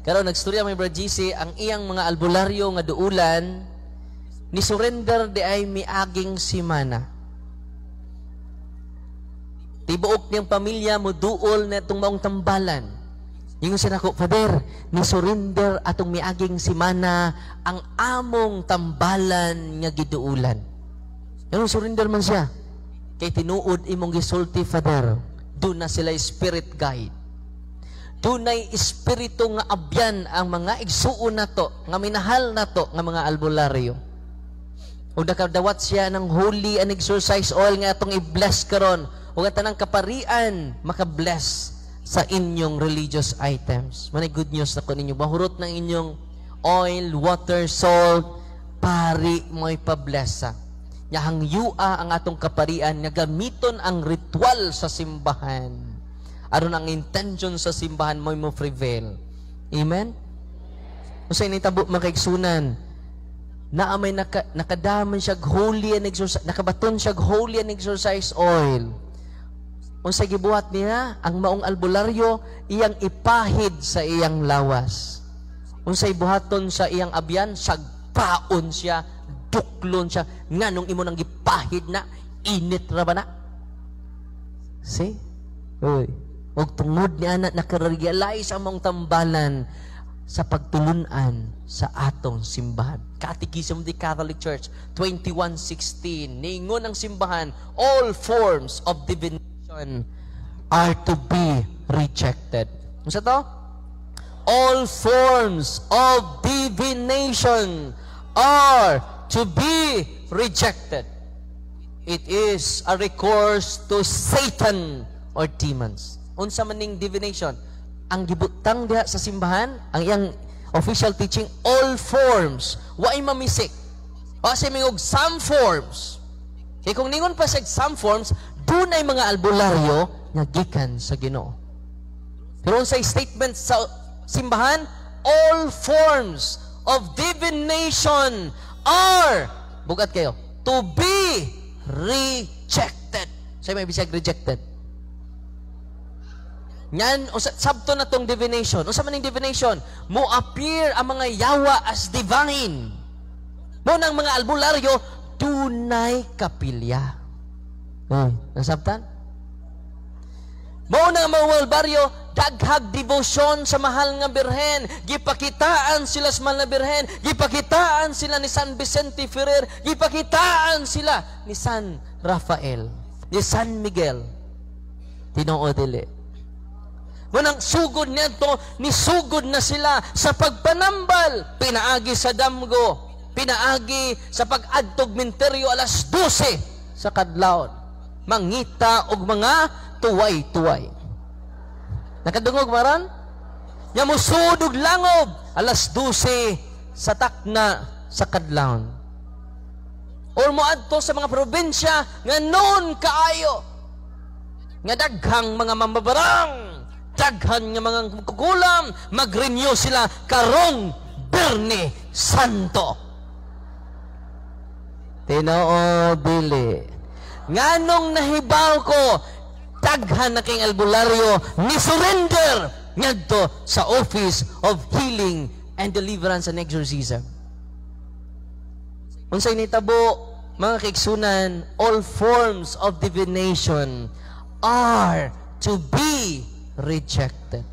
Karon nagstorya may brother GC ang iyang mga albularyo nga duulan ni surrender di ay miaging simana. Tibuok niyang pamilya mo duol na itong maong tambalan. Yung sinako, Father, ni surrender atong miaging simana ang among tambalan nga giduulan. Yung surrender man siya. Kay tinuod imong gisulti, Father, doon na sila spirit guide dunay espiritu nga abyan ang mga igsuo na to, nga minahal na to, nga mga albularyo ug nakadawat siya ng holy and exercise oil nga atong i-bless karon ug ang tanang kaparian maka-bless sa inyong religious items manay good news na ko ninyo bahurot ng inyong oil water salt pari mo'y pablessa Nga hangyua ang atong kaparian nga gamiton ang ritual sa simbahan aron ang intention sa simbahan mo mo prevail. Amen? Usa initabo, tabo makaigsunan na may naka, nakadaman siya holy and exorcise nakabaton siya holy and exercise oil. Unsa gibuhat niya ang maong albularyo iyang ipahid sa iyang lawas. Unsay buhaton sa iyang abyan sagpaon siya duklon siya nganong imo nang gipahid na init ra ba na? See? Uy. Og tungod ni anak nakarealize among tambalan sa pagtulunan sa atong simbahan. Catechism of the Catholic Church 21:16 Ningon ang simbahan, all forms of divination are to be rejected. Unsa to? All forms of divination are to be rejected. It is a recourse to Satan or demons unsa maning divination ang gibutang diha sa simbahan ang iyang official teaching all forms wa mamisik o sa mingog some forms kay kung ningon pa sa some forms dunay mga albularyo nga gikan sa Ginoo pero sa statement sa simbahan all forms of divination are bugat kayo to be rejected. Say so, may bisag rejected. Ngan, usa, sabto na tong divination. Usa man divination, mo appear ang mga yawa as divine. Mo nang mga albularyo, tunay kapilya. Oh, hmm, nasabtan? Mo nang mga albularyo daghag devotion sa mahal nga birhen. Gipakitaan sila sa mahal nga birhen. Gipakitaan sila ni San Vicente Ferrer. Gipakitaan sila ni San Rafael. Ni San Miguel. Tinuod dili. Manang sugod nito, nisugod na sila sa pagpanambal. Pinaagi sa damgo, pinaagi sa pag-adtog minteryo alas 12 sa kadlawon. Mangita og mga tuway-tuway. Nakadungog maran? Yamusudog langob alas 12 sa takna sa kadlawon. Or to sa mga probinsya nga noon kaayo nga daghang mga mambabarang daghan nga mga kukulam, mag-renew sila karong Birni Santo. Tinoo dili. Nganong nahibaw ko, daghan na king albularyo ni surrender ngadto sa Office of Healing and Deliverance and Exorcism. Unsay ni tabo mga kaiksunan, all forms of divination are to be rejected